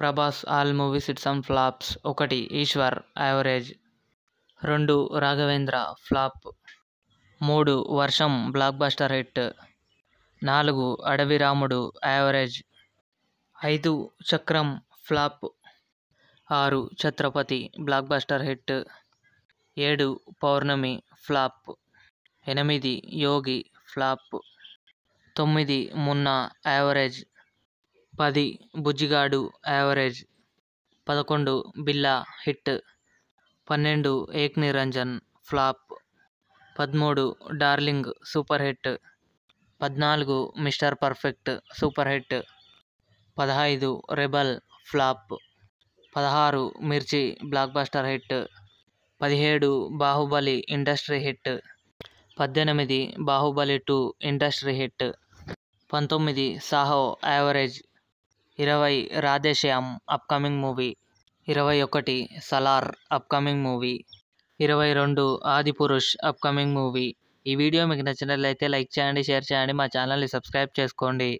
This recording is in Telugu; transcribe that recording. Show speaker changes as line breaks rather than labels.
Prabhas all movies hits and flops ఒకటి ఈశ్వర్ యావరేజ్ రెండు రాఘవేంద్ర ఫ్లాప్ మూడు వర్షం బ్లాక్ హిట్ నాలుగు అడవి రాముడు యావరేజ్ ఐదు చక్రం ఫ్లాప్ ఆరు ఛత్రపతి బ్లాక్ హిట్ ఏడు పౌర్ణమి ఫ్లాప్ ఎనిమిది యోగి ఫ్లాప్ తొమ్మిది మున్నా యావరేజ్ పది బుజ్జిగాడు యావరేజ్ పదకొండు బిల్లా హిట్ పన్నెండు ఏక్ నిరంజన్ ఫ్లాప్ పదమూడు డార్లింగ్ సూపర్ హిట్ పద్నాలుగు మిస్టర్ పర్ఫెక్ట్ సూపర్ హిట్ పదహైదు రెబల్ ఫ్లాప్ పదహారు మిర్చి బ్లాక్ బస్టర్ హిట్ పదిహేడు బాహుబలి ఇండస్ట్రీ హిట్ పద్దెనిమిది బాహుబలి టూ ఇండస్ట్రీ హిట్ పంతొమ్మిది సాహో యావరేజ్ ఇరవై రాధేశ్యామ్ అప్కమింగ్ మూవీ ఇరవై ఒకటి సలార్ అప్కమింగ్ మూవీ ఇరవై రెండు ఆదిపురుష్ అప్కమింగ్ మూవీ ఈ వీడియో మీకు నచ్చినట్లయితే లైక్ చేయండి షేర్ చేయండి మా ఛానల్ని సబ్స్క్రైబ్ చేసుకోండి